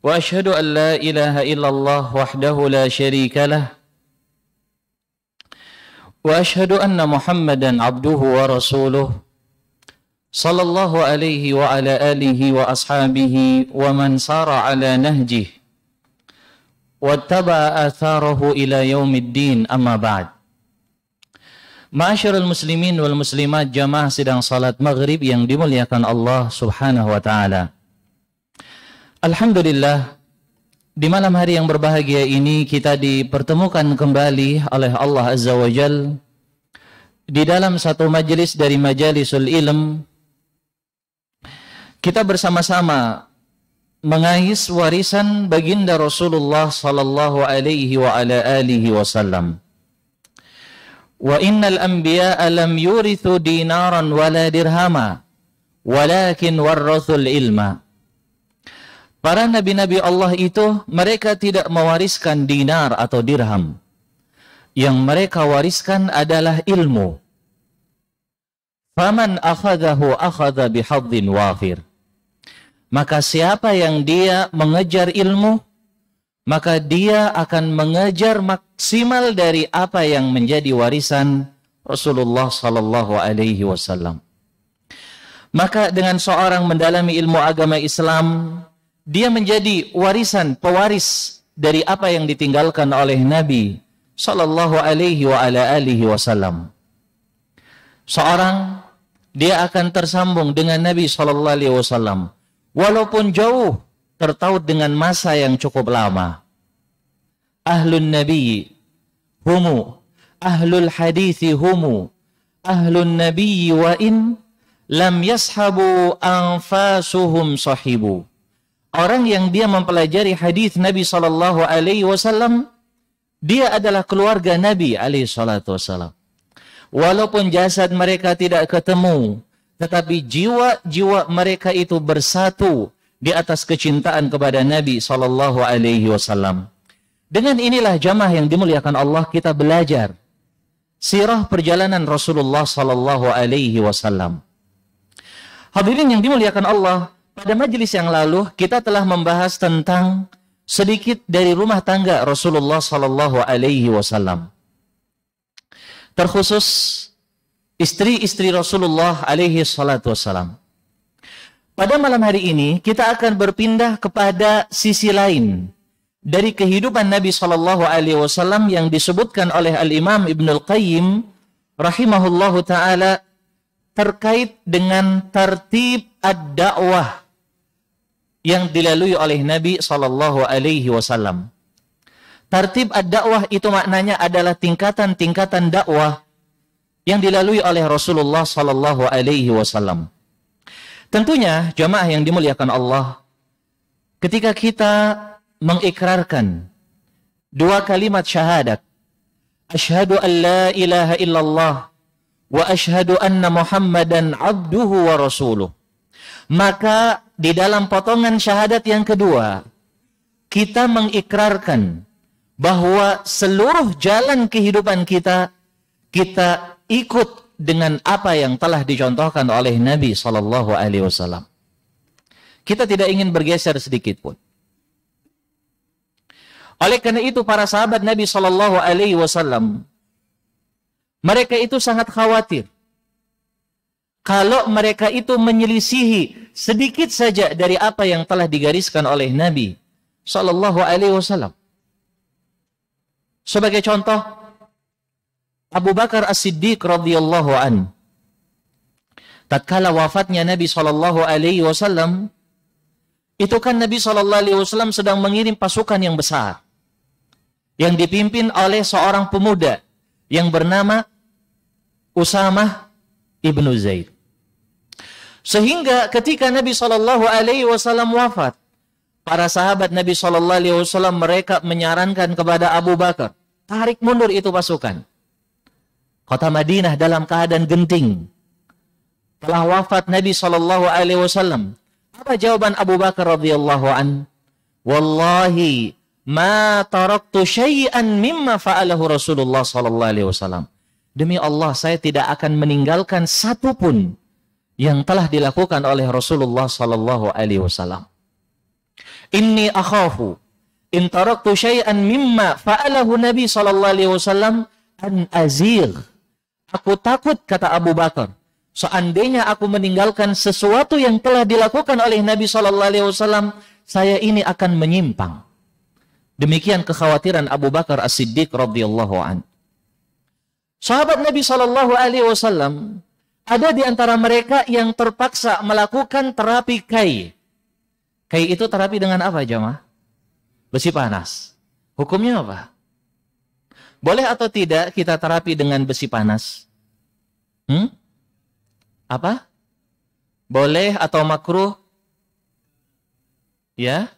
واشهد ان لا اله الا الله وحده لا شريك له واشهد ان محمدا عبده ورسوله صلى الله عليه وعلى اله واصحابه ومن سار على نهجه واتبع اثاره الى يوم الدين اما بعد Ma'asyiral muslimin wal muslimat jamaah sidang salat maghrib yang dimuliakan Allah subhanahu wa ta'ala. Alhamdulillah di malam hari yang berbahagia ini kita dipertemukan kembali oleh Allah Azza wa Jal di dalam satu majelis dari majelisul ilm kita bersama-sama mengais warisan baginda Rasulullah sallallahu alaihi wa ala alihi wasallam wa innal anbiya alam yurithu dinaran wala dirhama walakin warrathul ilma Para nabi-nabi Allah itu mereka tidak mewariskan dinar atau dirham. Yang mereka wariskan adalah ilmu. Faman akhadahu akhadha bihadzin wafir. Maka siapa yang dia mengejar ilmu, maka dia akan mengejar maksimal dari apa yang menjadi warisan Rasulullah sallallahu alaihi wasallam. Maka dengan seorang mendalami ilmu agama Islam, dia menjadi warisan pewaris dari apa yang ditinggalkan oleh Nabi Shallallahu Alaihi wa ala alihi Wasallam. Seorang dia akan tersambung dengan Nabi Shallallahu Alaihi Wasallam, walaupun jauh tertaut dengan masa yang cukup lama. Ahlun Nabi humu, ahlul hadithi humu, ahlun Nabi wa in lam yashabu anfasuhum sahibu orang yang dia mempelajari hadis Nabi Shallallahu Alaihi Wasallam, dia adalah keluarga Nabi Alaihi Salatu Wasallam. Walaupun jasad mereka tidak ketemu, tetapi jiwa-jiwa mereka itu bersatu di atas kecintaan kepada Nabi Shallallahu Alaihi Wasallam. Dengan inilah jamaah yang dimuliakan Allah kita belajar sirah perjalanan Rasulullah Shallallahu Alaihi Wasallam. Hadirin yang dimuliakan Allah, pada majelis yang lalu kita telah membahas tentang sedikit dari rumah tangga Rasulullah Sallallahu Alaihi Wasallam. Terkhusus istri-istri Rasulullah Alaihi Salatu Wasallam. Pada malam hari ini kita akan berpindah kepada sisi lain dari kehidupan Nabi Sallallahu Alaihi Wasallam yang disebutkan oleh Al Imam Ibnul Qayyim rahimahullahu taala terkait dengan tertib ad dawah yang dilalui oleh Nabi Shallallahu Alaihi Wasallam. Tartib ad-dakwah itu maknanya adalah tingkatan-tingkatan dakwah yang dilalui oleh Rasulullah Shallallahu Alaihi Wasallam. Tentunya jamaah yang dimuliakan Allah, ketika kita mengikrarkan dua kalimat syahadat, Ashhadu an la ilaha illallah wa ashhadu anna Muhammadan abduhu wa rasuluh. Maka di dalam potongan syahadat yang kedua, kita mengikrarkan bahwa seluruh jalan kehidupan kita, kita ikut dengan apa yang telah dicontohkan oleh Nabi saw. Kita tidak ingin bergeser sedikit pun. Oleh karena itu para sahabat Nabi saw. mereka itu sangat khawatir kalau mereka itu menyelisihi sedikit saja dari apa yang telah digariskan oleh Nabi Shallallahu Alaihi Wasallam. Sebagai contoh, Abu Bakar As Siddiq radhiyallahu an, tatkala wafatnya Nabi Shallallahu Alaihi Wasallam, itu kan Nabi Shallallahu Alaihi Wasallam sedang mengirim pasukan yang besar, yang dipimpin oleh seorang pemuda yang bernama Usamah Ibnu Zaid. Sehingga ketika Nabi Shallallahu Alaihi Wasallam wafat, para sahabat Nabi Shallallahu Alaihi Wasallam mereka menyarankan kepada Abu Bakar, tarik mundur itu pasukan. Kota Madinah dalam keadaan genting. Telah wafat Nabi Shallallahu Alaihi Wasallam. Apa jawaban Abu Bakar radhiyallahu an? Wallahi ma taraktu syai'an mimma fa'alahu Rasulullah sallallahu alaihi wasallam. Demi Allah, saya tidak akan meninggalkan satu pun yang telah dilakukan oleh Rasulullah sallallahu alaihi wasallam. Inni akhafu in taraktu syai'an mimma fa'alahu Nabi sallallahu alaihi wasallam an azir. Aku takut kata Abu Bakar seandainya aku meninggalkan sesuatu yang telah dilakukan oleh Nabi Sallallahu Alaihi Wasallam, saya ini akan menyimpang. Demikian kekhawatiran Abu Bakar As Siddiq radhiyallahu an. Sahabat Nabi Shallallahu Alaihi Wasallam ada di antara mereka yang terpaksa melakukan terapi kai. Kai itu terapi dengan apa jamaah? Besi panas. Hukumnya apa? Boleh atau tidak kita terapi dengan besi panas? Hmm? Apa? Boleh atau makruh? Ya?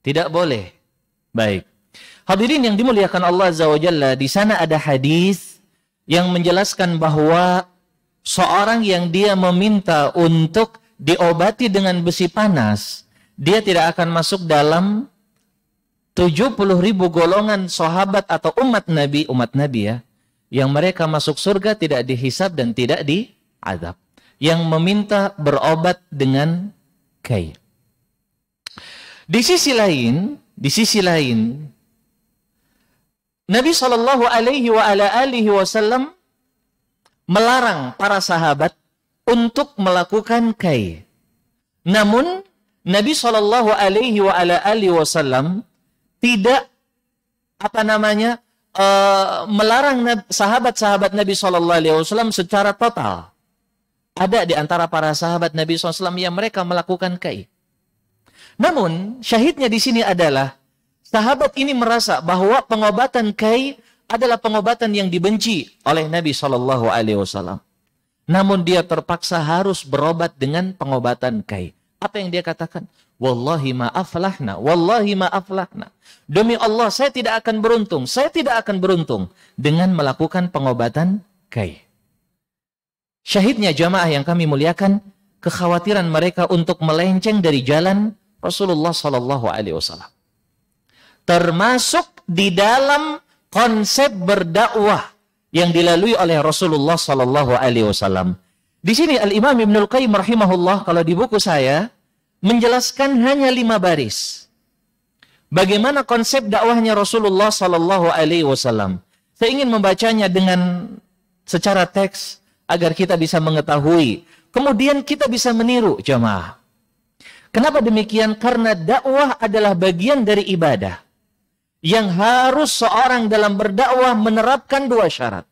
Tidak boleh. Baik. Hadirin yang dimuliakan Allah Azza wa Jalla, di sana ada hadis yang menjelaskan bahwa seorang yang dia meminta untuk diobati dengan besi panas, dia tidak akan masuk dalam 70 ribu golongan sahabat atau umat Nabi, umat Nabi ya, yang mereka masuk surga tidak dihisab dan tidak diadab. Yang meminta berobat dengan kayu. Di sisi lain, di sisi lain, Nabi Shallallahu Alaihi wa ala alihi Wasallam melarang para sahabat untuk melakukan kai. Namun Nabi Shallallahu Alaihi wa ala alihi Wasallam tidak apa namanya uh, melarang sahabat-sahabat Nabi Shallallahu Alaihi Wasallam secara total. Ada di antara para sahabat Nabi SAW yang mereka melakukan kai. Namun syahidnya di sini adalah Sahabat ini merasa bahwa pengobatan kai adalah pengobatan yang dibenci oleh Nabi Shallallahu Alaihi Wasallam. Namun dia terpaksa harus berobat dengan pengobatan kai. Apa yang dia katakan? Wallahi ma'aflahna, wallahi ma'aflahna. Demi Allah saya tidak akan beruntung, saya tidak akan beruntung dengan melakukan pengobatan kai. Syahidnya jamaah yang kami muliakan, kekhawatiran mereka untuk melenceng dari jalan Rasulullah Shallallahu Alaihi Wasallam termasuk di dalam konsep berdakwah yang dilalui oleh Rasulullah Sallallahu Alaihi Wasallam. Di sini Al Imam Ibnul Qayyim rahimahullah kalau di buku saya menjelaskan hanya lima baris. Bagaimana konsep dakwahnya Rasulullah Sallallahu Alaihi Wasallam. Saya ingin membacanya dengan secara teks agar kita bisa mengetahui. Kemudian kita bisa meniru jamaah. Kenapa demikian? Karena dakwah adalah bagian dari ibadah yang harus seorang dalam berdakwah menerapkan dua syarat.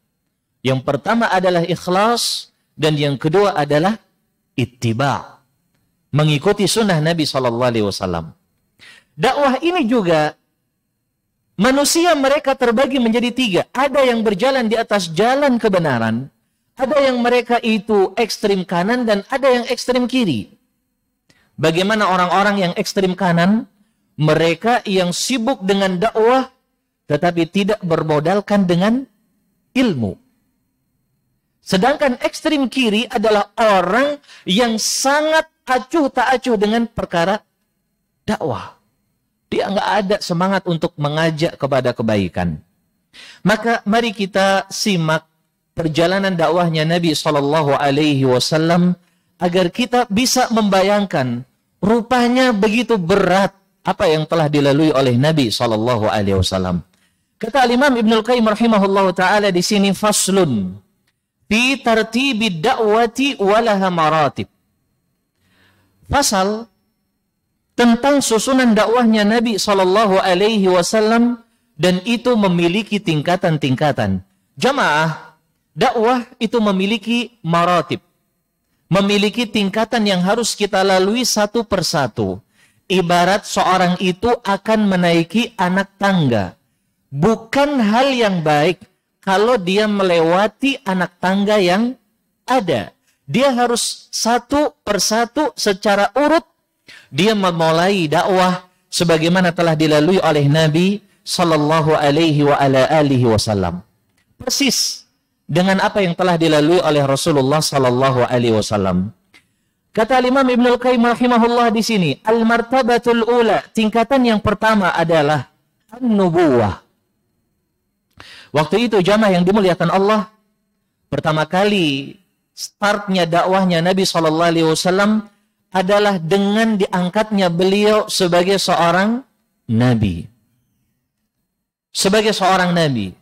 Yang pertama adalah ikhlas dan yang kedua adalah ittiba. Mengikuti sunnah Nabi Shallallahu Alaihi Wasallam. Dakwah ini juga manusia mereka terbagi menjadi tiga. Ada yang berjalan di atas jalan kebenaran, ada yang mereka itu ekstrim kanan dan ada yang ekstrim kiri. Bagaimana orang-orang yang ekstrim kanan? mereka yang sibuk dengan dakwah tetapi tidak bermodalkan dengan ilmu. Sedangkan ekstrim kiri adalah orang yang sangat acuh tak acuh dengan perkara dakwah. Dia nggak ada semangat untuk mengajak kepada kebaikan. Maka mari kita simak perjalanan dakwahnya Nabi Shallallahu Alaihi Wasallam agar kita bisa membayangkan rupanya begitu berat apa yang telah dilalui oleh Nabi Shallallahu Alaihi Wasallam. Kata Imam Ibnul Qayyim rahimahullah taala di sini faslun di tartibi dakwati walaha maratib. Pasal tentang susunan dakwahnya Nabi Shallallahu Alaihi Wasallam dan itu memiliki tingkatan-tingkatan. Jamaah dakwah itu memiliki maratib, memiliki tingkatan yang harus kita lalui satu persatu ibarat seorang itu akan menaiki anak tangga. Bukan hal yang baik kalau dia melewati anak tangga yang ada. Dia harus satu persatu secara urut dia memulai dakwah sebagaimana telah dilalui oleh Nabi Shallallahu Alaihi wa ala alihi Wasallam. Persis dengan apa yang telah dilalui oleh Rasulullah Shallallahu Alaihi Wasallam. Kata Imam Ibnu Al-Qayyim rahimahullah di sini, al-martabatul ula, tingkatan yang pertama adalah an-nubuwah. Waktu itu jamaah yang dimuliakan Allah, pertama kali startnya dakwahnya Nabi Shallallahu alaihi wasallam adalah dengan diangkatnya beliau sebagai seorang nabi. Sebagai seorang nabi.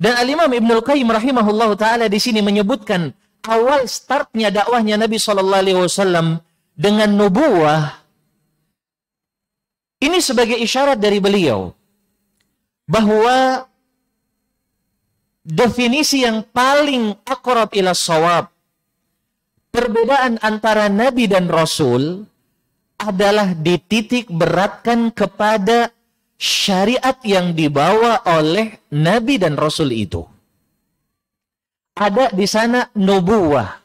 Dan Al-Imam Ibnu Al-Qayyim rahimahullah taala di sini menyebutkan awal startnya dakwahnya Nabi Shallallahu Alaihi Wasallam dengan nubuah ini sebagai isyarat dari beliau bahwa definisi yang paling akurat ila sawab perbedaan antara nabi dan rasul adalah dititik beratkan kepada syariat yang dibawa oleh nabi dan rasul itu ada di sana nubuah.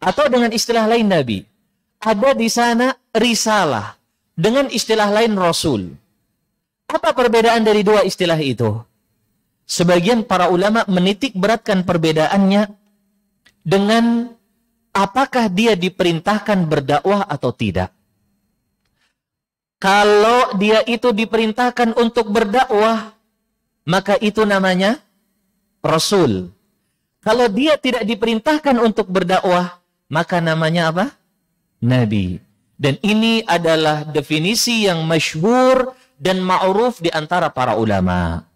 Atau dengan istilah lain Nabi. Ada di sana risalah. Dengan istilah lain Rasul. Apa perbedaan dari dua istilah itu? Sebagian para ulama menitik beratkan perbedaannya dengan apakah dia diperintahkan berdakwah atau tidak. Kalau dia itu diperintahkan untuk berdakwah, maka itu namanya rasul. Kalau dia tidak diperintahkan untuk berdakwah, maka namanya apa? Nabi. Dan ini adalah definisi yang masyhur dan ma'ruf di antara para ulama.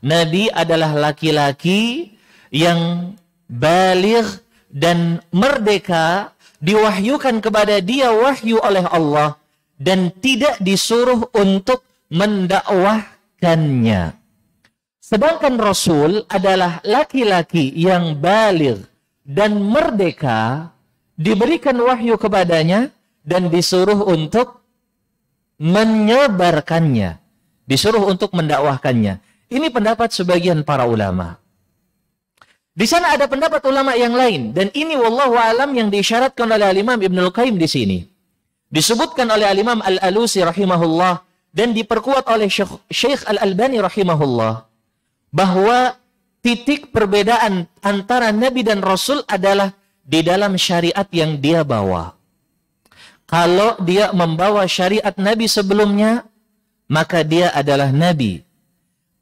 Nabi adalah laki-laki yang baligh dan merdeka diwahyukan kepada dia wahyu oleh Allah dan tidak disuruh untuk mendakwahkannya. Sedangkan Rasul adalah laki-laki yang balir dan merdeka, diberikan wahyu kepadanya dan disuruh untuk menyebarkannya, disuruh untuk mendakwahkannya. Ini pendapat sebagian para ulama. Di sana ada pendapat ulama yang lain dan ini wallahu alam yang diisyaratkan oleh alimam Imam al Qayyim di sini. Disebutkan oleh alimam Al-Alusi rahimahullah dan diperkuat oleh Syekh Al Albani rahimahullah bahwa titik perbedaan antara Nabi dan Rasul adalah di dalam syariat yang dia bawa. Kalau dia membawa syariat Nabi sebelumnya, maka dia adalah Nabi.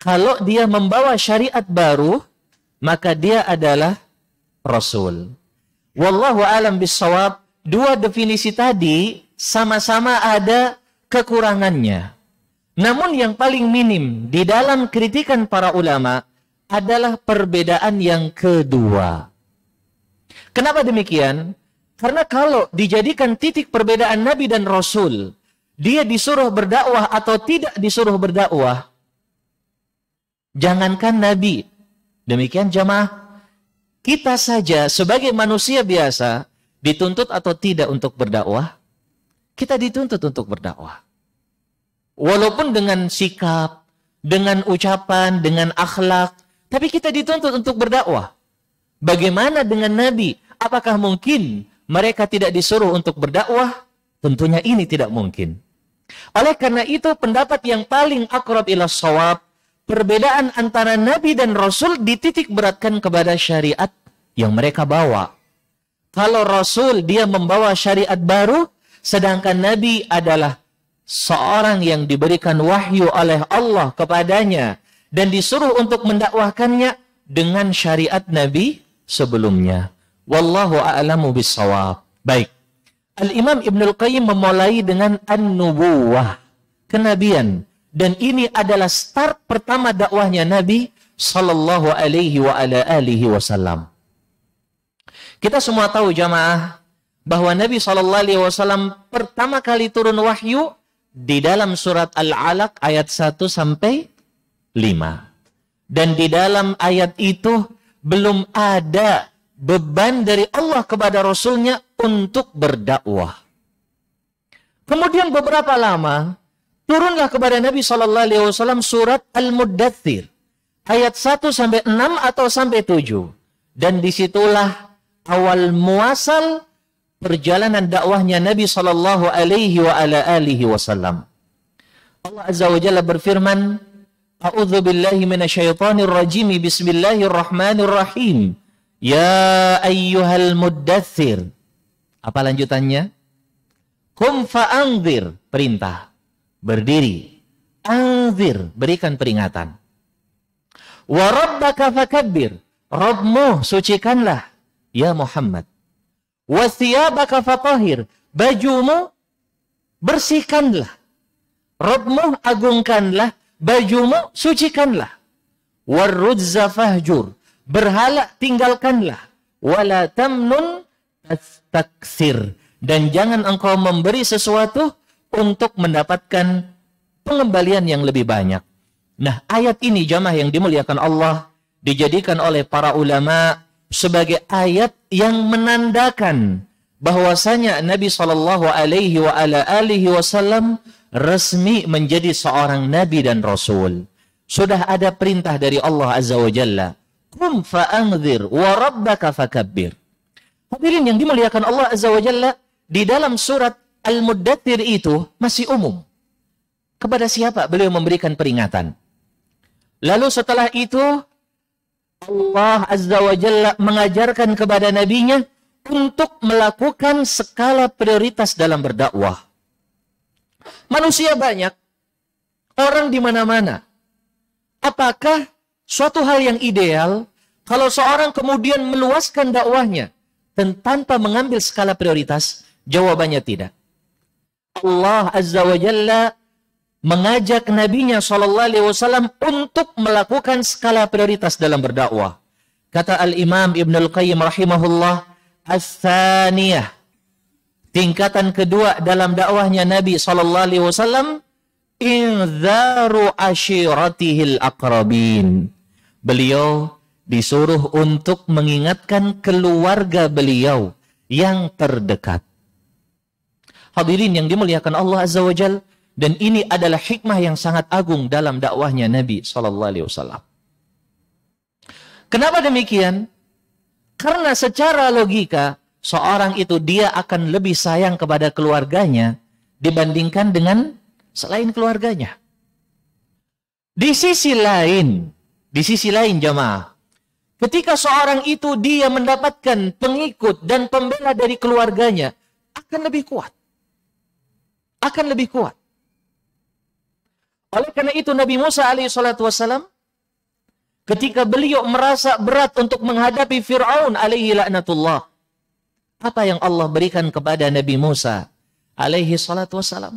Kalau dia membawa syariat baru, maka dia adalah Rasul. Wallahu alam bisawab, dua definisi tadi sama-sama ada kekurangannya. Namun yang paling minim di dalam kritikan para ulama adalah perbedaan yang kedua. Kenapa demikian? Karena kalau dijadikan titik perbedaan Nabi dan Rasul, dia disuruh berdakwah atau tidak disuruh berdakwah, jangankan Nabi, demikian jamaah, kita saja sebagai manusia biasa dituntut atau tidak untuk berdakwah, kita dituntut untuk berdakwah. Walaupun dengan sikap, dengan ucapan, dengan akhlak, tapi kita dituntut untuk berdakwah. Bagaimana dengan Nabi? Apakah mungkin mereka tidak disuruh untuk berdakwah? Tentunya ini tidak mungkin. Oleh karena itu pendapat yang paling akrab ila sawab, perbedaan antara Nabi dan Rasul dititik beratkan kepada syariat yang mereka bawa. Kalau Rasul dia membawa syariat baru, sedangkan Nabi adalah seorang yang diberikan wahyu oleh Allah kepadanya dan disuruh untuk mendakwahkannya dengan syariat Nabi sebelumnya. Wallahu a'lamu bisawab. Baik. Al-Imam Ibn Al-Qayyim memulai dengan an-nubuwah, kenabian. Dan ini adalah start pertama dakwahnya Nabi sallallahu alaihi wa ala alihi wasallam. Kita semua tahu jamaah bahwa Nabi sallallahu alaihi wasallam pertama kali turun wahyu di dalam surat Al-Alaq ayat 1 sampai 5. Dan di dalam ayat itu belum ada beban dari Allah kepada Rasulnya untuk berdakwah. Kemudian beberapa lama turunlah kepada Nabi Shallallahu Alaihi Wasallam surat Al-Muddathir ayat 1 sampai 6 atau sampai 7. Dan disitulah awal muasal perjalanan dakwahnya Nabi Shallallahu Alaihi wa ala alihi Wasallam. Allah Azza wa Jalla berfirman, A'udzu billahi minasyaitonir rajim. Bismillahirrahmanirrahim. Ya ayyuhal muddatsir. Apa lanjutannya? Kum fa'anzir, perintah. Berdiri. Anzir, berikan peringatan. Wa rabbaka fakabbir. Rabbmu sucikanlah ya Muhammad wasiyabaka fatahir bajumu bersihkanlah Rabbmu agungkanlah bajumu sucikanlah warrujza fahjur berhala tinggalkanlah wala tamnun taksir dan jangan engkau memberi sesuatu untuk mendapatkan pengembalian yang lebih banyak. Nah, ayat ini jamaah yang dimuliakan Allah dijadikan oleh para ulama sebagai ayat yang menandakan bahwasanya Nabi Shallallahu Alaihi wa ala alihi Wasallam resmi menjadi seorang nabi dan rasul. Sudah ada perintah dari Allah Azza wa Jalla. Kum fa'angzir wa rabbaka fakabbir. Hadirin yang dimuliakan Allah Azza wa Jalla, di dalam surat Al-Muddathir itu masih umum. Kepada siapa beliau memberikan peringatan? Lalu setelah itu Allah Azza wa Jalla mengajarkan kepada nabinya untuk melakukan skala prioritas dalam berdakwah. Manusia banyak, orang di mana-mana. Apakah suatu hal yang ideal kalau seorang kemudian meluaskan dakwahnya dan tanpa mengambil skala prioritas? Jawabannya tidak. Allah Azza wa Jalla mengajak nabinya sallallahu Alaihi Wasallam untuk melakukan skala prioritas dalam berdakwah. Kata Al Imam Ibn Al Qayyim rahimahullah, "Ats-tsaniyah" tingkatan kedua dalam dakwahnya Nabi Shallallahu Alaihi Wasallam, inzaru ashiratihil akrabin. Beliau disuruh untuk mengingatkan keluarga beliau yang terdekat. Hadirin yang dimuliakan Allah Azza wa Jalla, dan ini adalah hikmah yang sangat agung dalam dakwahnya Nabi Shallallahu Alaihi Wasallam. Kenapa demikian? Karena secara logika seorang itu dia akan lebih sayang kepada keluarganya dibandingkan dengan selain keluarganya. Di sisi lain, di sisi lain jamaah, ketika seorang itu dia mendapatkan pengikut dan pembela dari keluarganya, akan lebih kuat. Akan lebih kuat. Oleh karena itu Nabi Musa alaihissalatu wassalam ketika beliau merasa berat untuk menghadapi Fir'aun alaihi laknatullah. Apa yang Allah berikan kepada Nabi Musa alaihi salatu wassalam?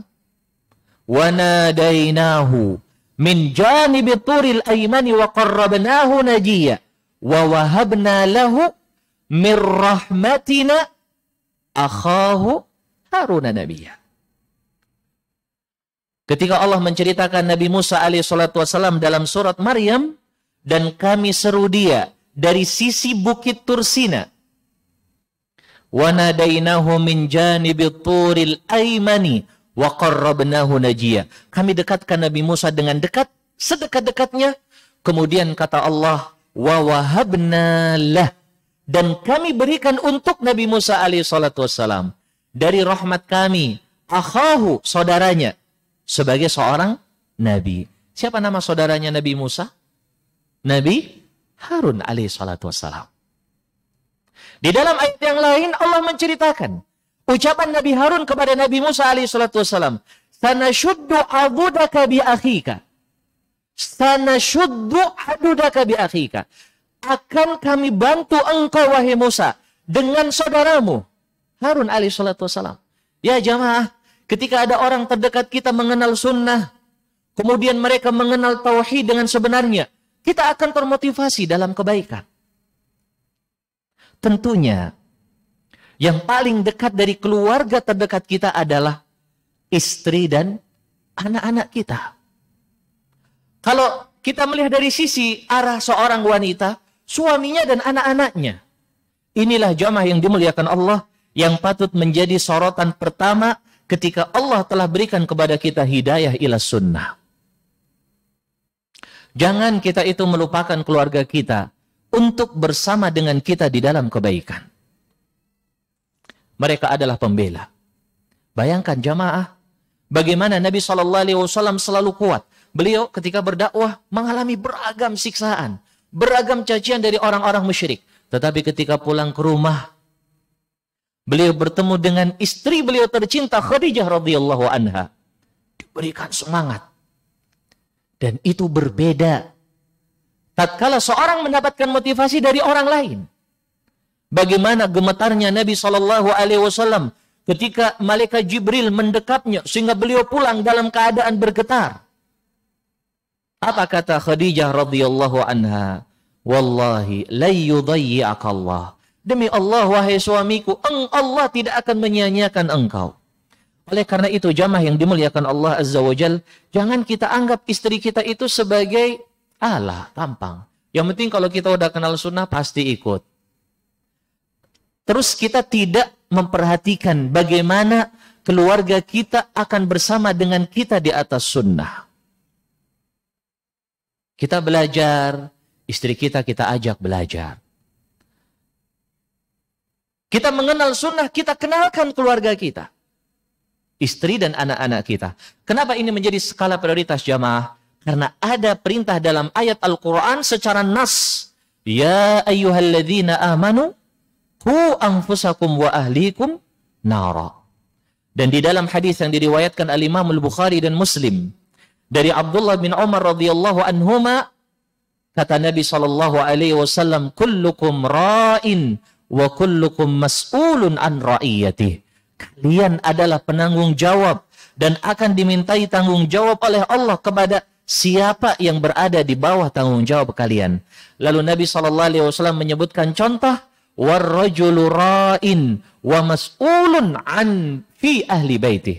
Wanadainahu min janibi turil aymani wa qarrabnahu najiya wa wahabna lahu min rahmatina akhahu Haruna nabiyya. Ketika Allah menceritakan Nabi Musa alaihissalam dalam surat Maryam, dan kami seru dia dari sisi Bukit Tursina. Wanadainahu min janibit turil aimani wa qarrabnahu najia. Kami dekatkan Nabi Musa dengan dekat, sedekat-dekatnya. Kemudian kata Allah, wa wahabna lah. Dan kami berikan untuk Nabi Musa alaihi salatu Dari rahmat kami, akhahu saudaranya sebagai seorang nabi. Siapa nama saudaranya Nabi Musa? Nabi Harun alaihi salatu wassalam. Di dalam ayat yang lain Allah menceritakan ucapan Nabi Harun kepada Nabi Musa alaihi salatu wassalam, "Sanashuddu adudaka bi akhika." Sanashuddu adudaka bi akhika. Akan kami bantu engkau wahai Musa dengan saudaramu Harun alaihi salatu wassalam. Ya jamaah, Ketika ada orang terdekat kita mengenal sunnah, kemudian mereka mengenal tauhid dengan sebenarnya, kita akan termotivasi dalam kebaikan. Tentunya, yang paling dekat dari keluarga terdekat kita adalah istri dan anak-anak kita. Kalau kita melihat dari sisi arah seorang wanita, suaminya dan anak-anaknya. Inilah jamaah yang dimuliakan Allah yang patut menjadi sorotan pertama ketika Allah telah berikan kepada kita hidayah ila sunnah. Jangan kita itu melupakan keluarga kita untuk bersama dengan kita di dalam kebaikan. Mereka adalah pembela. Bayangkan jamaah, bagaimana Nabi Shallallahu Alaihi Wasallam selalu kuat. Beliau ketika berdakwah mengalami beragam siksaan, beragam cacian dari orang-orang musyrik. Tetapi ketika pulang ke rumah, Beliau bertemu dengan istri beliau tercinta Khadijah radhiyallahu anha. Diberikan semangat. Dan itu berbeda. Tatkala seorang mendapatkan motivasi dari orang lain. Bagaimana gemetarnya Nabi Shallallahu Alaihi Wasallam ketika malaikat Jibril mendekapnya sehingga beliau pulang dalam keadaan bergetar. Apa kata Khadijah radhiyallahu anha? Wallahi la Allah. Demi Allah, wahai suamiku, eng Allah tidak akan menyanyiakan engkau. Oleh karena itu, jamaah yang dimuliakan Allah Azza wa Jal, jangan kita anggap istri kita itu sebagai Allah, tampang. Yang penting kalau kita udah kenal sunnah, pasti ikut. Terus kita tidak memperhatikan bagaimana keluarga kita akan bersama dengan kita di atas sunnah. Kita belajar, istri kita kita ajak belajar. Kita mengenal sunnah, kita kenalkan keluarga kita. Istri dan anak-anak kita. Kenapa ini menjadi skala prioritas jamaah? Karena ada perintah dalam ayat Al-Quran secara nas. Ya ayyuhalladzina amanu ku anfusakum wa ahlikum nara. Dan di dalam hadis yang diriwayatkan al-Imam al-Bukhari dan Muslim dari Abdullah bin Umar radhiyallahu anhuma kata Nabi sallallahu alaihi wasallam kullukum ra'in wa kullukum mas'ulun an ra'iyati. Kalian adalah penanggung jawab dan akan dimintai tanggung jawab oleh Allah kepada siapa yang berada di bawah tanggung jawab kalian. Lalu Nabi Shallallahu alaihi wasallam menyebutkan contoh warrajulu ra'in wa mas'ulun an fi ahli baiti.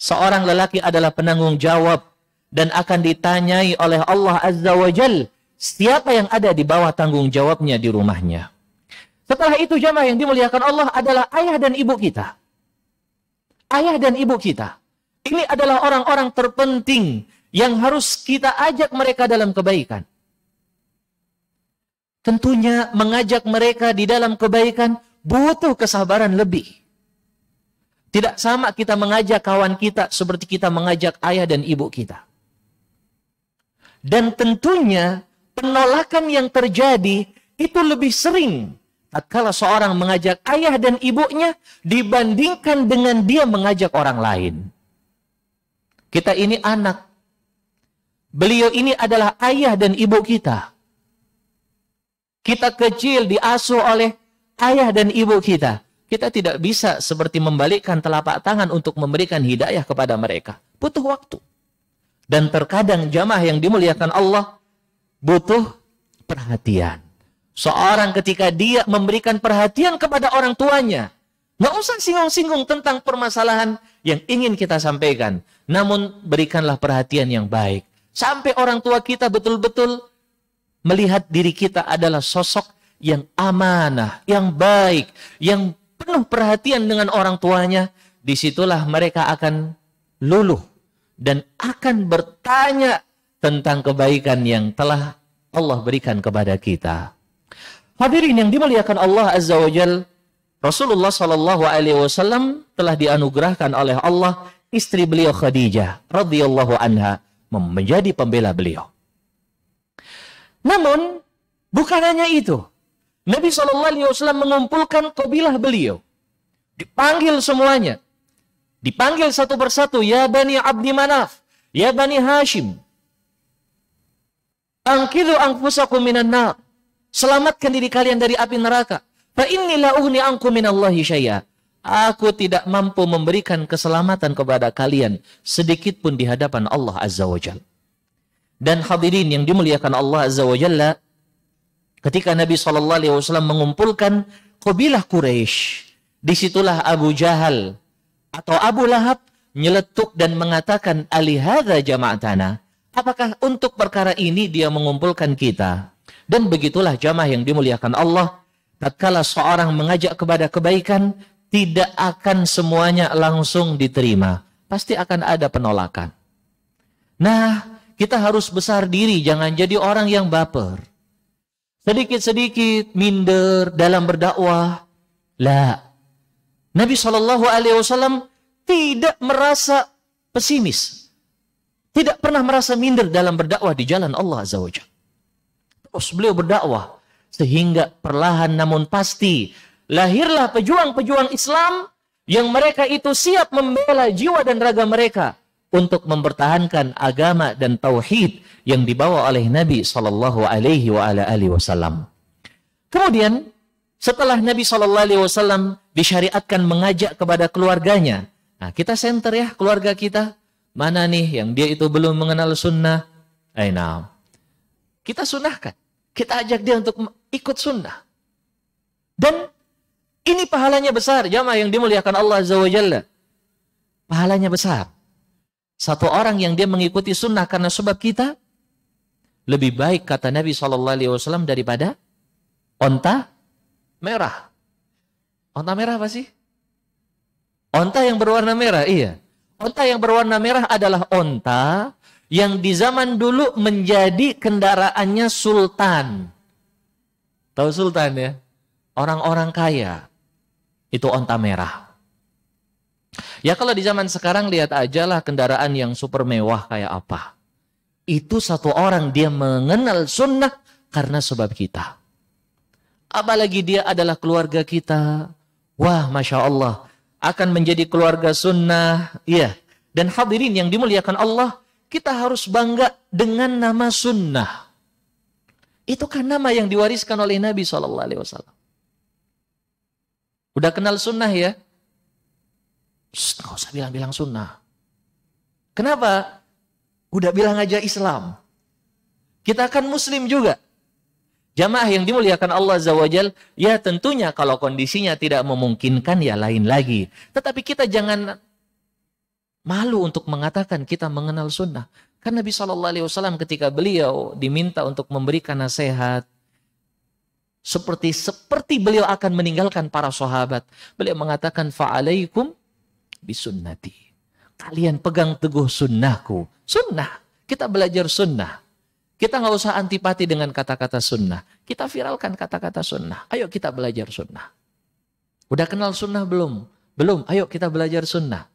Seorang lelaki adalah penanggung jawab dan akan ditanyai oleh Allah Azza wa Jal siapa yang ada di bawah tanggung jawabnya di rumahnya. Setelah itu jamaah yang dimuliakan Allah adalah ayah dan ibu kita. Ayah dan ibu kita. Ini adalah orang-orang terpenting yang harus kita ajak mereka dalam kebaikan. Tentunya mengajak mereka di dalam kebaikan butuh kesabaran lebih. Tidak sama kita mengajak kawan kita seperti kita mengajak ayah dan ibu kita. Dan tentunya penolakan yang terjadi itu lebih sering Tatkala seorang mengajak ayah dan ibunya dibandingkan dengan dia mengajak orang lain. Kita ini anak. Beliau ini adalah ayah dan ibu kita. Kita kecil diasuh oleh ayah dan ibu kita. Kita tidak bisa seperti membalikkan telapak tangan untuk memberikan hidayah kepada mereka. Butuh waktu. Dan terkadang jamaah yang dimuliakan Allah butuh perhatian Seorang ketika dia memberikan perhatian kepada orang tuanya, nggak usah singgung-singgung tentang permasalahan yang ingin kita sampaikan. Namun berikanlah perhatian yang baik. Sampai orang tua kita betul-betul melihat diri kita adalah sosok yang amanah, yang baik, yang penuh perhatian dengan orang tuanya. Disitulah mereka akan luluh dan akan bertanya tentang kebaikan yang telah Allah berikan kepada kita. Hadirin yang dimuliakan Allah Azza wa Jal, Rasulullah Shallallahu Alaihi Wasallam telah dianugerahkan oleh Allah istri beliau Khadijah radhiyallahu anha menjadi pembela beliau. Namun bukan hanya itu, Nabi Shallallahu Alaihi Wasallam mengumpulkan kabilah beliau, dipanggil semuanya, dipanggil satu persatu, ya bani Abdi Manaf, ya bani Hashim, angkidu angfusakum minan nar. Selamatkan diri kalian dari api neraka. Fa innila uhni ankum minallahi syai'a. Aku tidak mampu memberikan keselamatan kepada kalian sedikit pun di hadapan Allah Azza wa Jalla. Dan hadirin yang dimuliakan Allah Azza wa Jalla, ketika Nabi Shallallahu alaihi wasallam mengumpulkan kabilah Quraisy, disitulah Abu Jahal atau Abu Lahab nyeletuk dan mengatakan alihada jama'atana. Apakah untuk perkara ini dia mengumpulkan kita? Dan begitulah jamaah yang dimuliakan Allah. Tatkala seorang mengajak kepada kebaikan, tidak akan semuanya langsung diterima. Pasti akan ada penolakan. Nah, kita harus besar diri, jangan jadi orang yang baper. Sedikit-sedikit minder dalam berdakwah. Lah, Nabi Shallallahu Alaihi Wasallam tidak merasa pesimis, tidak pernah merasa minder dalam berdakwah di jalan Allah Azza beliau berdakwah sehingga perlahan namun pasti lahirlah pejuang-pejuang Islam yang mereka itu siap membela jiwa dan raga mereka untuk mempertahankan agama dan tauhid yang dibawa oleh Nabi Shallallahu Alaihi Wasallam. Kemudian setelah Nabi Shallallahu Alaihi Wasallam disyariatkan mengajak kepada keluarganya, nah kita senter ya keluarga kita mana nih yang dia itu belum mengenal sunnah, eh nah, kita sunahkan kita ajak dia untuk ikut sunnah. Dan ini pahalanya besar, jamaah yang dimuliakan Allah Azza wa Jalla. Pahalanya besar. Satu orang yang dia mengikuti sunnah karena sebab kita, lebih baik kata Nabi saw daripada onta merah. Onta merah apa sih? Onta yang berwarna merah, iya. Onta yang berwarna merah adalah onta yang di zaman dulu menjadi kendaraannya sultan. Tahu sultan ya? Orang-orang kaya. Itu onta merah. Ya kalau di zaman sekarang lihat aja lah kendaraan yang super mewah kayak apa. Itu satu orang dia mengenal sunnah karena sebab kita. Apalagi dia adalah keluarga kita. Wah Masya Allah akan menjadi keluarga sunnah. Iya. Dan hadirin yang dimuliakan Allah kita harus bangga dengan nama sunnah. Itu kan nama yang diwariskan oleh Nabi Shallallahu Alaihi Wasallam. Udah kenal sunnah ya? Psst, usah bilang-bilang sunnah. Kenapa? Udah bilang aja Islam. Kita akan muslim juga. Jamaah yang dimuliakan Allah Zawajal, ya tentunya kalau kondisinya tidak memungkinkan ya lain lagi. Tetapi kita jangan malu untuk mengatakan kita mengenal sunnah. Karena Nabi Shallallahu Alaihi Wasallam ketika beliau diminta untuk memberikan nasihat seperti seperti beliau akan meninggalkan para sahabat, beliau mengatakan fa'alaikum bisunnati. Kalian pegang teguh sunnahku. Sunnah. Kita belajar sunnah. Kita nggak usah antipati dengan kata-kata sunnah. Kita viralkan kata-kata sunnah. Ayo kita belajar sunnah. Udah kenal sunnah belum? Belum. Ayo kita belajar sunnah.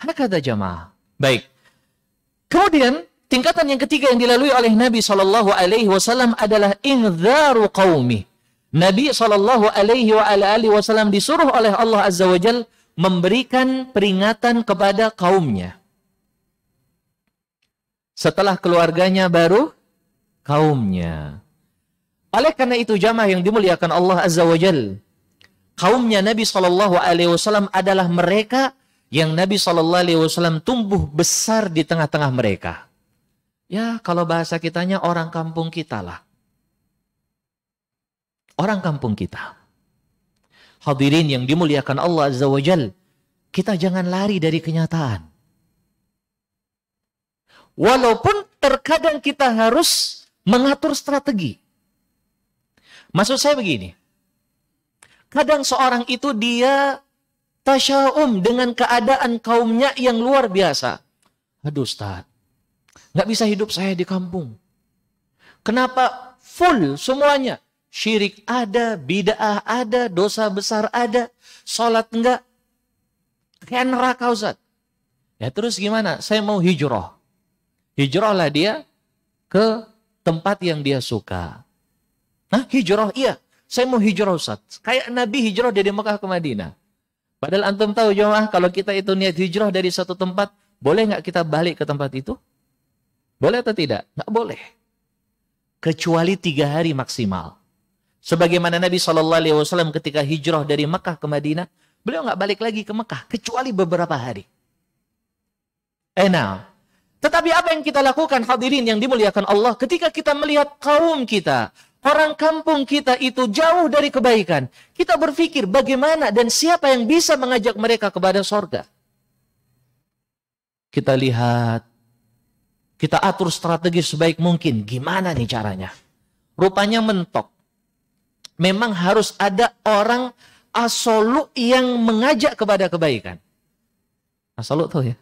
Hakada jamaah. Baik. Kemudian tingkatan yang ketiga yang dilalui oleh Nabi saw adalah ingzaru qaumi. Nabi saw disuruh oleh Allah Azza wa memberikan peringatan kepada kaumnya. Setelah keluarganya baru kaumnya. Oleh karena itu jamaah yang dimuliakan Allah Azza wa Jal, kaumnya Nabi saw adalah mereka yang Nabi Shallallahu Alaihi Wasallam tumbuh besar di tengah-tengah mereka. Ya, kalau bahasa kitanya orang kampung kita lah. Orang kampung kita. Hadirin yang dimuliakan Allah Azza wa Jal, kita jangan lari dari kenyataan. Walaupun terkadang kita harus mengatur strategi. Maksud saya begini, kadang seorang itu dia Tasya'um dengan keadaan kaumnya yang luar biasa. Aduh Ustaz, nggak bisa hidup saya di kampung. Kenapa full semuanya? Syirik ada, bid'ah ada, dosa besar ada, sholat enggak. Kayak neraka Ustaz. Ya terus gimana? Saya mau hijrah. Hijrahlah dia ke tempat yang dia suka. Nah hijrah iya. Saya mau hijrah Ustaz. Kayak Nabi hijrah dari Mekah ke Madinah. Padahal antum tahu jemaah kalau kita itu niat hijrah dari satu tempat, boleh nggak kita balik ke tempat itu? Boleh atau tidak? Nggak boleh. Kecuali tiga hari maksimal. Sebagaimana Nabi Shallallahu Alaihi Wasallam ketika hijrah dari Mekah ke Madinah, beliau nggak balik lagi ke Mekah kecuali beberapa hari. Enak. Eh, Tetapi apa yang kita lakukan hadirin yang dimuliakan Allah ketika kita melihat kaum kita, Orang kampung kita itu jauh dari kebaikan. Kita berpikir bagaimana dan siapa yang bisa mengajak mereka kepada sorga. Kita lihat, kita atur strategi sebaik mungkin. Gimana nih caranya? Rupanya mentok. Memang harus ada orang asolu yang mengajak kepada kebaikan. Asolu tuh ya?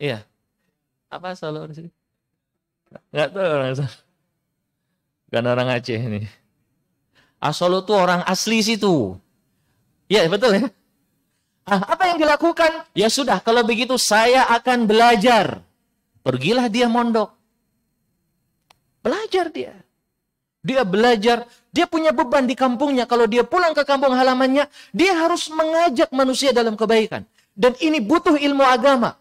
Iya. Apa asolu di sini? Enggak tahu orang asolu. Bukan orang Aceh ini. Asolo itu orang asli situ. ya betul ya? Ah, apa yang dilakukan? Ya sudah, kalau begitu saya akan belajar. Pergilah dia mondok. Belajar dia. Dia belajar, dia punya beban di kampungnya. Kalau dia pulang ke kampung halamannya, dia harus mengajak manusia dalam kebaikan. Dan ini butuh ilmu agama.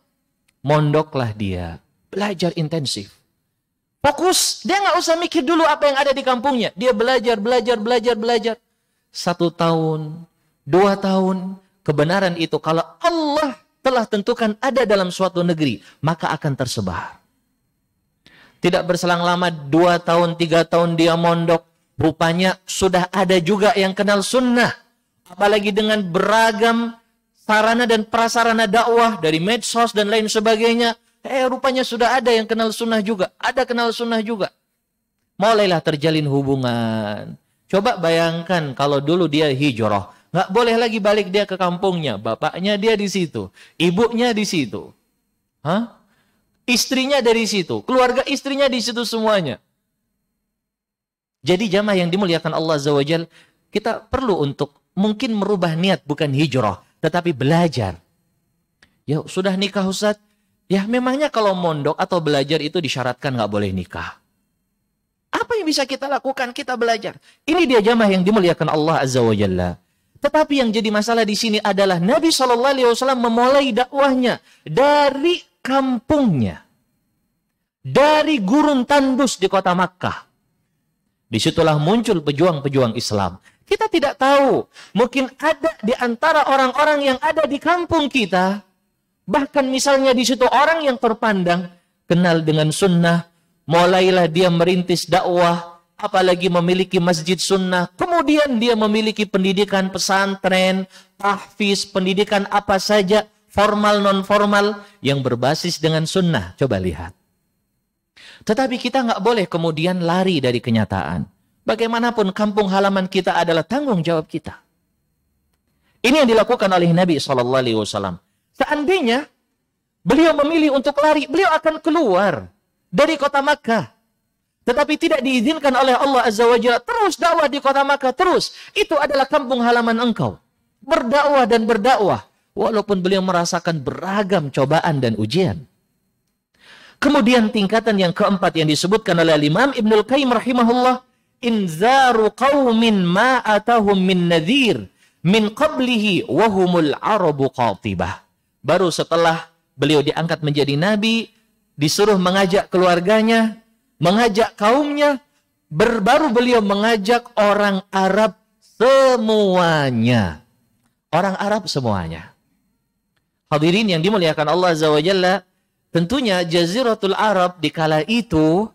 Mondoklah dia, belajar intensif. Fokus, dia nggak usah mikir dulu apa yang ada di kampungnya. Dia belajar, belajar, belajar, belajar. Satu tahun, dua tahun, kebenaran itu kalau Allah telah tentukan ada dalam suatu negeri, maka akan tersebar. Tidak berselang lama, dua tahun, tiga tahun dia mondok. Rupanya sudah ada juga yang kenal sunnah. Apalagi dengan beragam sarana dan prasarana dakwah dari medsos dan lain sebagainya Eh rupanya sudah ada yang kenal sunnah juga. Ada kenal sunnah juga. Mulailah terjalin hubungan. Coba bayangkan kalau dulu dia hijrah. Nggak boleh lagi balik dia ke kampungnya. Bapaknya dia di situ. Ibunya di situ. Hah? Istrinya dari situ. Keluarga istrinya di situ semuanya. Jadi jamaah yang dimuliakan Allah Azza kita perlu untuk mungkin merubah niat bukan hijrah, tetapi belajar. Ya sudah nikah Ustaz, Ya memangnya kalau mondok atau belajar itu disyaratkan nggak boleh nikah. Apa yang bisa kita lakukan? Kita belajar. Ini dia jamaah yang dimuliakan Allah Azza wa Jalla. Tetapi yang jadi masalah di sini adalah Nabi saw memulai dakwahnya dari kampungnya, dari gurun tandus di kota Makkah. Disitulah muncul pejuang-pejuang Islam. Kita tidak tahu, mungkin ada di antara orang-orang yang ada di kampung kita Bahkan misalnya di situ orang yang terpandang kenal dengan sunnah, mulailah dia merintis dakwah, apalagi memiliki masjid sunnah, kemudian dia memiliki pendidikan pesantren, tahfiz, pendidikan apa saja, formal, non-formal, yang berbasis dengan sunnah. Coba lihat. Tetapi kita nggak boleh kemudian lari dari kenyataan. Bagaimanapun kampung halaman kita adalah tanggung jawab kita. Ini yang dilakukan oleh Nabi Shallallahu Alaihi Wasallam. Seandainya beliau memilih untuk lari, beliau akan keluar dari kota Makkah. Tetapi tidak diizinkan oleh Allah Azza wa Jalla terus dakwah di kota Makkah terus. Itu adalah kampung halaman engkau. Berdakwah dan berdakwah walaupun beliau merasakan beragam cobaan dan ujian. Kemudian tingkatan yang keempat yang disebutkan oleh Imam Ibnu Qayyim rahimahullah, inzaru qaumin ma min nadhir min qablihi wa humul arabu qatibah. Baru setelah beliau diangkat menjadi nabi, disuruh mengajak keluarganya, mengajak kaumnya, baru beliau mengajak orang Arab semuanya. Orang Arab semuanya. Hadirin yang dimuliakan Allah Azza wa Jalla, tentunya Jaziratul Arab di kala itu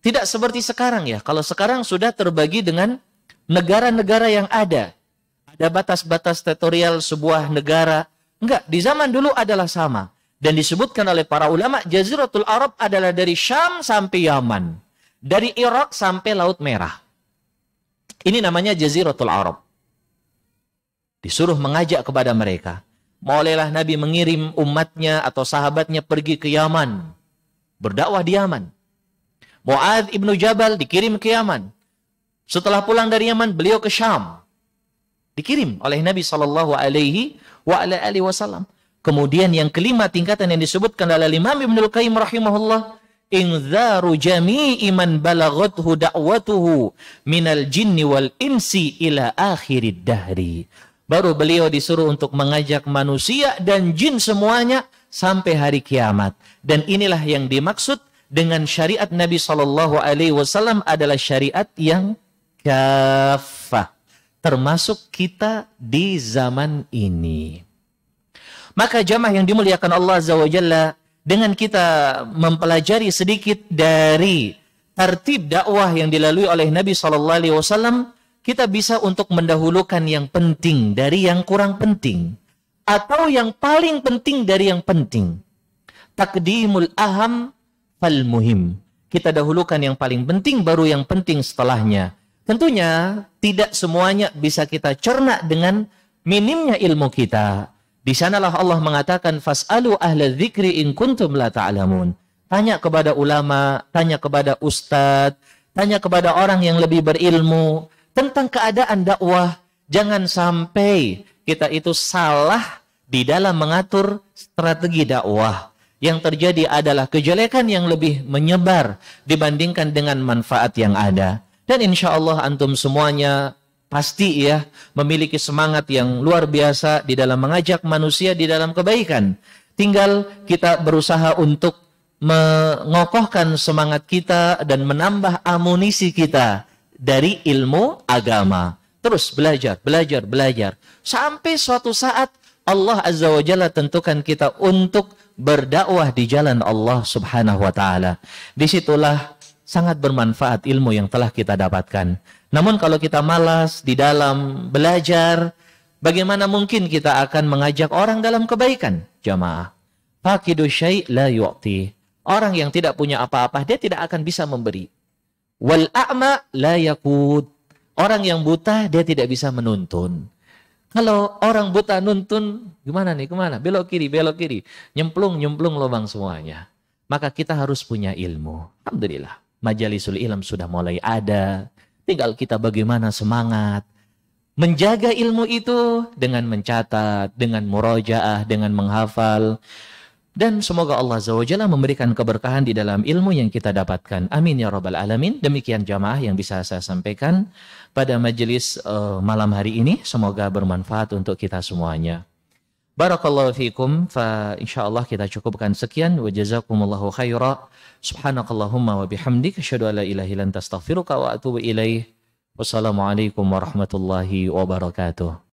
tidak seperti sekarang ya. Kalau sekarang sudah terbagi dengan negara-negara yang ada. Ada batas-batas teritorial sebuah negara, Enggak, di zaman dulu adalah sama. Dan disebutkan oleh para ulama, Jaziratul Arab adalah dari Syam sampai Yaman. Dari Irak sampai Laut Merah. Ini namanya Jaziratul Arab. Disuruh mengajak kepada mereka. Mulailah Nabi mengirim umatnya atau sahabatnya pergi ke Yaman. Berdakwah di Yaman. Mu'ad ibnu Jabal dikirim ke Yaman. Setelah pulang dari Yaman, beliau ke Syam. Dikirim oleh Nabi saw wa ala alihi wasallam. Kemudian yang kelima tingkatan yang disebutkan oleh Imam Ibnu Qayyim rahimahullah, inzaru jami'i man balaghathu da'watuhu minal jinni wal insi ila akhirid dahri. Baru beliau disuruh untuk mengajak manusia dan jin semuanya sampai hari kiamat. Dan inilah yang dimaksud dengan syariat Nabi Shallallahu Alaihi Wasallam adalah syariat yang kafah termasuk kita di zaman ini. Maka jamaah yang dimuliakan Allah Azza wa Jalla, dengan kita mempelajari sedikit dari tertib dakwah yang dilalui oleh Nabi Shallallahu Alaihi Wasallam, kita bisa untuk mendahulukan yang penting dari yang kurang penting, atau yang paling penting dari yang penting. Takdimul aham fal muhim. Kita dahulukan yang paling penting, baru yang penting setelahnya. Tentunya tidak semuanya bisa kita cerna dengan minimnya ilmu kita. Di sanalah Allah mengatakan fasalu ahla dzikri in kuntum la ta'lamun. Ta tanya kepada ulama, tanya kepada ustadz, tanya kepada orang yang lebih berilmu tentang keadaan dakwah. Jangan sampai kita itu salah di dalam mengatur strategi dakwah. Yang terjadi adalah kejelekan yang lebih menyebar dibandingkan dengan manfaat yang ada. Dan insya Allah antum semuanya pasti ya memiliki semangat yang luar biasa di dalam mengajak manusia di dalam kebaikan. Tinggal kita berusaha untuk mengokohkan semangat kita dan menambah amunisi kita dari ilmu agama. Terus belajar, belajar, belajar. Sampai suatu saat Allah Azza wa Jalla tentukan kita untuk berdakwah di jalan Allah Subhanahu wa taala. Disitulah sangat bermanfaat ilmu yang telah kita dapatkan. Namun kalau kita malas di dalam belajar, bagaimana mungkin kita akan mengajak orang dalam kebaikan? Jamaah. Fakidu syai' la yu'ti. Orang yang tidak punya apa-apa, dia tidak akan bisa memberi. Wal a'ma la yakut. Orang yang buta, dia tidak bisa menuntun. Kalau orang buta nuntun, gimana nih, kemana? Belok kiri, belok kiri. Nyemplung, nyemplung lubang semuanya. Maka kita harus punya ilmu. Alhamdulillah majalisul ilm sudah mulai ada. Tinggal kita bagaimana semangat. Menjaga ilmu itu dengan mencatat, dengan murojaah, dengan menghafal. Dan semoga Allah Zawajalla memberikan keberkahan di dalam ilmu yang kita dapatkan. Amin ya Rabbal Alamin. Demikian jamaah yang bisa saya sampaikan pada majelis uh, eh, malam hari ini. Semoga bermanfaat untuk kita semuanya. Barakallahu fiikum fa insyaallah kita cukupkan sekian wa jazakumullahu khaira subhanakallahumma wa bihamdika asyhadu an la ilaha illa anta astaghfiruka wa atubu ilaih wassalamualaikum warahmatullahi wabarakatuh